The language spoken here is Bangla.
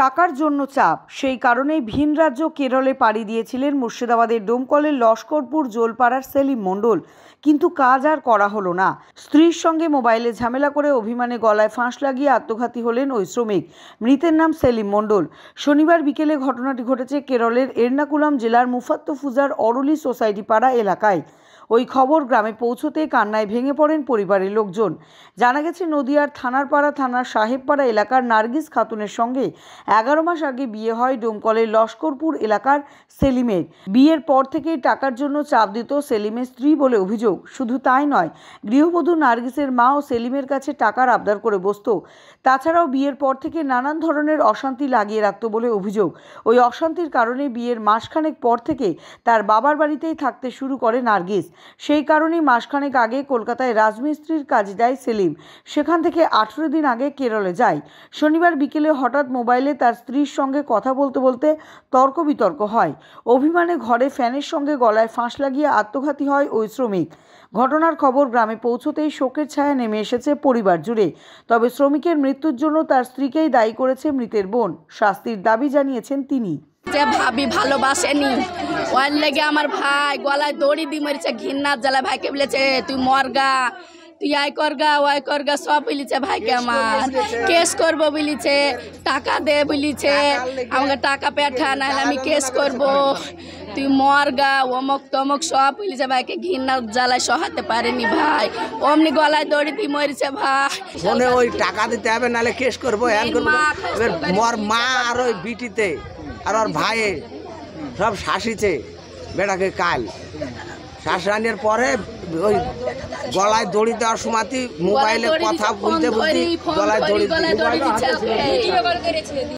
টাকার জন্য চাপ সেই কারণেই ভিন রাজ্য কেরলে পাড়ি দিয়েছিলেন মুর্শিদাবাদের ডোমকলের লস্করপুর জোলপাড়ার সেলিম মণ্ডল কিন্তু কাজ আর করা হলো না স্ত্রীর সঙ্গে মোবাইলে ঝামেলা করে অভিমানে গলায় ফাঁস লাগিয়ে আত্মঘাতী হলেন ওই শ্রমিক মৃতের নাম সেলিম মণ্ডল শনিবার বিকেলে ঘটনাটি ঘটেছে কেরলের এর্নাকুলাম জেলার মুফাত্তফুজার অরলি সোসাইটি পাড়া এলাকায় ওই খবর গ্রামে পৌঁছতে কান্নায় ভেঙে পড়েন পরিবারের লোকজন জানা গেছে নদিয়ার থানারপাড়া থানার সাহেবপাড়া এলাকার নার্গিস খাতুনের সঙ্গে এগারো মাস আগে বিয়ে হয় ডোমকলের লস্করপুর এলাকার সেলিমের বিয়ের পর থেকেই টাকার জন্য চাপ দিত সেলিমের স্ত্রী বলে অভিযোগ শুধু তাই নয় গৃহবধূ নার্গিসের মা ও সেলিমের কাছে টাকার আবদার করে বসত তাছাড়াও বিয়ের পর থেকে নানান ধরনের অশান্তি লাগিয়ে রাখত বলে অভিযোগ ওই অশান্তির কারণে বিয়ের মাসখানেক পর থেকে তার বাবার বাড়িতেই থাকতে শুরু করে নার্গিস সেই কারণেই মাসখানেক আগে কলকাতায় রাজমিস্ত্রির কাজ দেয় সেলিম সেখান থেকে আঠেরো দিন আগে কেরলে যায় শনিবার বিকেলে হঠাৎ মোবাইলে তার স্ত্রীর সঙ্গে কথা বলতে বলতে তর্ক বিতর্ক হয় অভিমানে ঘরে ফ্যানের সঙ্গে গলায় ফাঁস লাগিয়ে আত্মঘাতী হয় ওই শ্রমিক ঘটনার খবর গ্রামে পৌঁছতেই শোকের ছায়া নেমে এসেছে পরিবার জুড়ে তবে শ্রমিকের মৃত্যুর জন্য তার স্ত্রীকেই দায়ী করেছে মৃতের বোন শাস্তির দাবি জানিয়েছেন তিনি যে ভাবি ভালোবাসেনি ওর লেগে আমার ভাই গলায় দড়ি দি মারিছে ঘিন্নার জ্বালা ভাইকে বলেছে তুই মরগা তুই আয় করগা ওয়াই করগা সব বলিছে ভাইকে আমার কেস করব বলিছে টাকা দে বলিছে আমাকে টাকা পেঠা নাহলে আমি কেস করব তুই মর্গা অমক তমক সব হইলেছে ভাইকে ঘৃণা জ্বালায় সহাতে পারেনি ভাই অমনি গলায় দড়ি তুই মরিছে ভাই ফোনে ওই টাকা দিতে হবে নাহলে কেস করবো মর মা আর ওই বিটিতে আর ওর ভাইয়ে সব শাসিছে বেটাকে কাল শ্বাসানির পরে ওই গলায় দড়ি দেওয়ার সময় মোবাইলে কথা বলতে বলতে গলায় দড়ি